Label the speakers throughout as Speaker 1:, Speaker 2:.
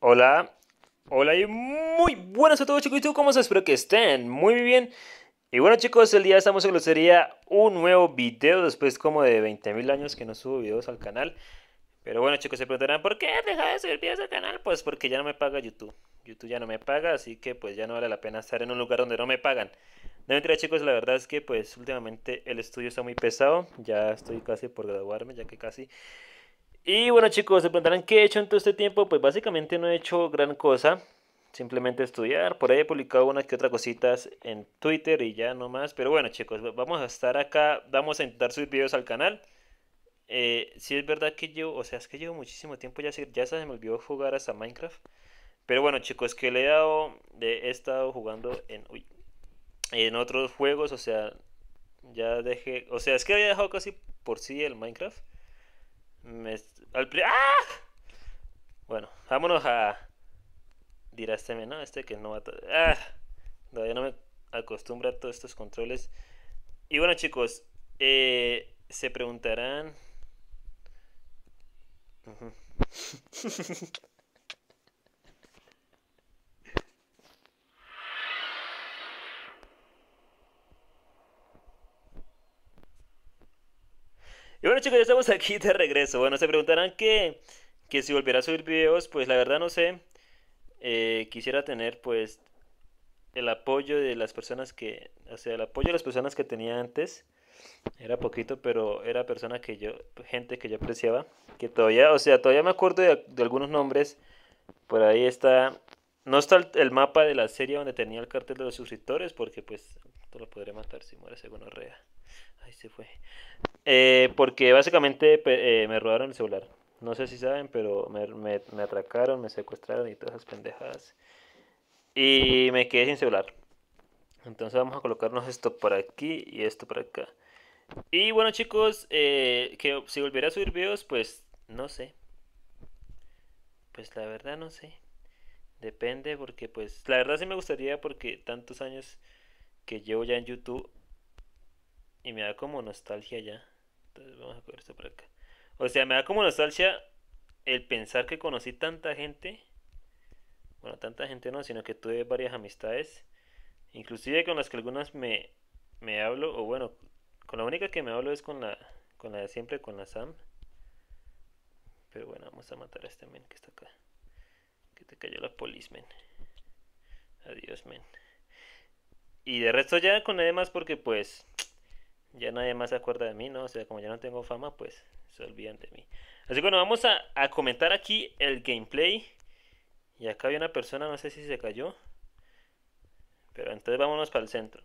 Speaker 1: Hola, hola y muy buenas a todos chicos y tú, ¿cómo estás? Espero que estén muy bien. Y bueno chicos, el día estamos en sería un nuevo video después como de 20.000 años que no subo videos al canal. Pero bueno chicos, se preguntarán, ¿por qué deja de subir videos al canal? Pues porque ya no me paga YouTube. YouTube ya no me paga, así que pues ya no vale la pena estar en un lugar donde no me pagan. No mentira chicos, la verdad es que pues últimamente el estudio está muy pesado. Ya estoy casi por graduarme, ya que casi y bueno chicos, se preguntarán qué he hecho en todo este tiempo, pues básicamente no he hecho gran cosa, simplemente estudiar, por ahí he publicado unas que otras cositas en Twitter y ya no más, pero bueno chicos, vamos a estar acá, vamos a intentar subir videos al canal. Eh, si es verdad que yo, o sea, es que llevo muchísimo tiempo ya, ya se me olvidó jugar hasta Minecraft. Pero bueno, chicos, que le he dado, eh, he estado jugando en, uy, en otros juegos, o sea, ya dejé, o sea, es que había dejado casi por sí el Minecraft. Al... ¡ah! Bueno, vámonos a... Dirás este ¿no? Este que no va a... ¡ah! Todavía no me acostumbra a todos estos controles. Y bueno, chicos, eh, se preguntarán... Bueno chicos, ya estamos aquí de regreso. Bueno, se preguntarán que, que si volviera a subir videos, pues la verdad no sé. Eh, quisiera tener pues el apoyo de las personas que, o sea, el apoyo de las personas que tenía antes. Era poquito, pero era persona que yo, gente que yo apreciaba, que todavía, o sea, todavía me acuerdo de algunos nombres. Por ahí está no está el, mapa de la serie donde tenía el cartel de los suscriptores, porque pues no lo podré matar si muere según Orrea. Ahí se fue. Eh, porque básicamente eh, me robaron el celular. No sé si saben, pero me, atracaron, me secuestraron y todas esas pendejadas. Y me quedé sin celular. Entonces vamos a colocarnos esto por aquí y esto por acá. Y bueno chicos, eh, que si volviera a subir videos, pues no sé. Pues la verdad no sé. Depende porque pues la verdad sí me gustaría porque tantos años que llevo ya en YouTube y me da como nostalgia ya. Entonces vamos a coger esto por acá. O sea, me da como nostalgia el pensar que conocí tanta gente. Bueno, tanta gente no, sino que tuve varias amistades. Inclusive con las que algunas me, hablo, o bueno, con la única que me hablo es con la, con la de siempre, con la Sam. Pero bueno, vamos a matar a este men que está acá. Que te cayó la polis, Adiós, men. Y de resto ya con nadie más porque pues ya nadie más se acuerda de mí, ¿no? O sea, como ya no tengo fama, pues se olvidan de mí. Así que bueno, vamos a, comentar aquí el gameplay. Y acá había una persona, no sé si se cayó. Pero entonces vámonos para el centro.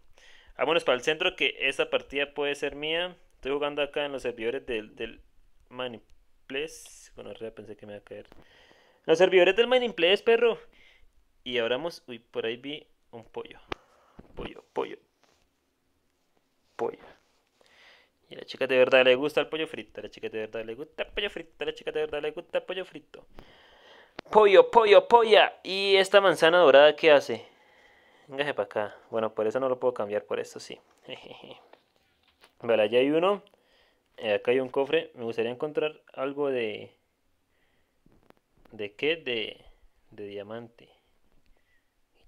Speaker 1: Vámonos para el centro que esa partida puede ser mía. Estoy jugando acá en los servidores del, del Maniples. Bueno, pensé que me iba a caer. Los servidores del Mining es perro. Y abramos. Uy, por ahí vi un pollo. Pollo, pollo. Pollo. Y a la chica de verdad le gusta el pollo frito. A la chica de verdad le gusta el pollo frito. A la chica de verdad le gusta el pollo frito. Pollo, pollo, polla. ¿Y esta manzana dorada qué hace? Véngase para acá. Bueno, por eso no lo puedo cambiar, por eso sí. vale, allá hay uno. Eh, acá hay un cofre. Me gustaría encontrar algo de ¿De qué? De, diamante.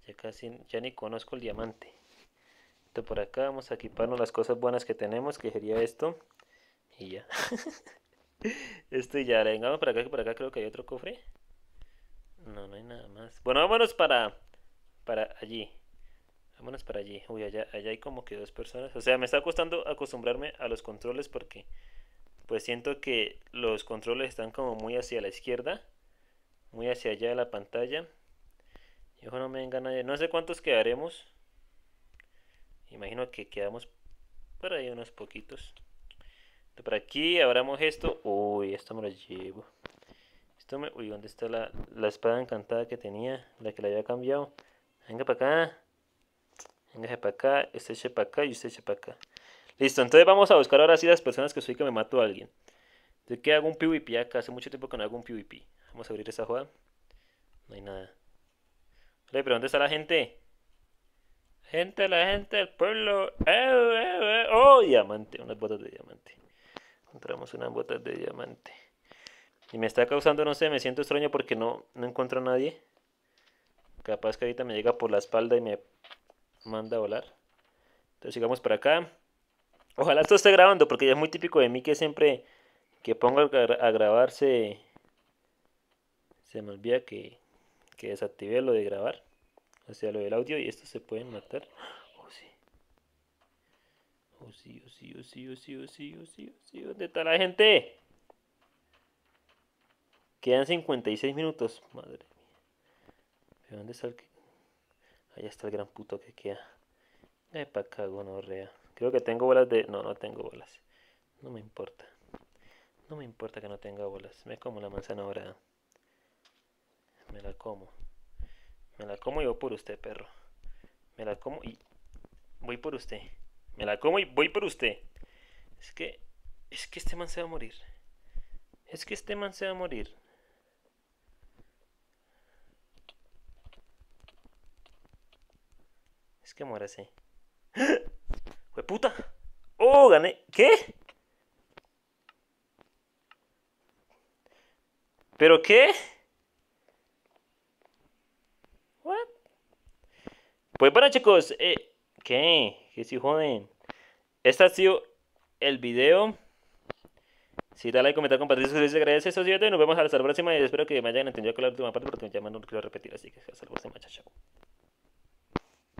Speaker 1: Ya casi, ya ni conozco el diamante. Entonces por acá vamos a equiparnos las cosas buenas que tenemos, que sería esto. Y ya. esto y ya, venga, vengamos para acá, que por acá creo que hay otro cofre. No, no hay nada más. Bueno, vámonos para, para allí. Vámonos para allí. Uy, allá hay como que dos personas. O sea, me está costando acostumbrarme a los controles porque pues siento que los controles están como muy hacia la izquierda muy hacia allá de la pantalla. yo no me No sé cuántos quedaremos. Imagino que quedamos por ahí unos poquitos. por aquí abramos esto. Uy, esto me lo llevo. Esto me... Uy, ¿dónde está la, espada encantada que tenía? La que la había cambiado. Venga para acá. Venga para acá. Este eche para acá y usted eche para acá. Listo, entonces vamos a buscar ahora sí las personas que soy que me mató a alguien. ¿De qué hago un PvP acá? Hace mucho tiempo que no hago un PvP. Vamos a abrir esa joda. No hay nada. Vale, pero ¿dónde está la gente? Gente, la gente el pueblo. Eh, eh, ¡Eh, oh diamante! Unas botas de diamante. Encontramos unas botas de diamante. Y me está causando, no sé, me siento extraño porque no, no encuentro a nadie. Capaz que ahorita me llega por la espalda y me manda a volar. Entonces sigamos para acá. Ojalá esto esté grabando porque ya es muy típico de mí que siempre que ponga a grabarse, se me olvida que, que desactive lo de grabar, o sea, lo del audio y estos se pueden matar. Oh sí. Oh sí, oh sí, oh sí, oh sí, oh sí, sí, ¿dónde está la gente? Quedan 56 minutos, madre mía. ¿De dónde está el que? Allá está el gran puto que queda. Ay, pa' cago, no Creo que tengo bolas de. No, no tengo bolas. No me importa. No me importa que no tenga bolas. Me como la manzana ahora. Me la como. Me la como y voy por usted, perro. Me la como y voy por usted. Me la como y voy por usted. Es que. Es que este man se va a morir. Es que este man se va a morir. Es que muérase. ¡Hue ¡Ah! puta! ¡Oh, gané! ¿Qué? ¿Pero qué? What? Pues bueno chicos, eh, ¿qué? ¿Qué si joden? Este ha sido el video. Si dale like, comentar, compartir, suscribirse, agradece estos y Nos vemos hasta la próxima y espero que me hayan entendido con la última parte porque ya me no quiero repetir. Así que hasta la próxima, chao.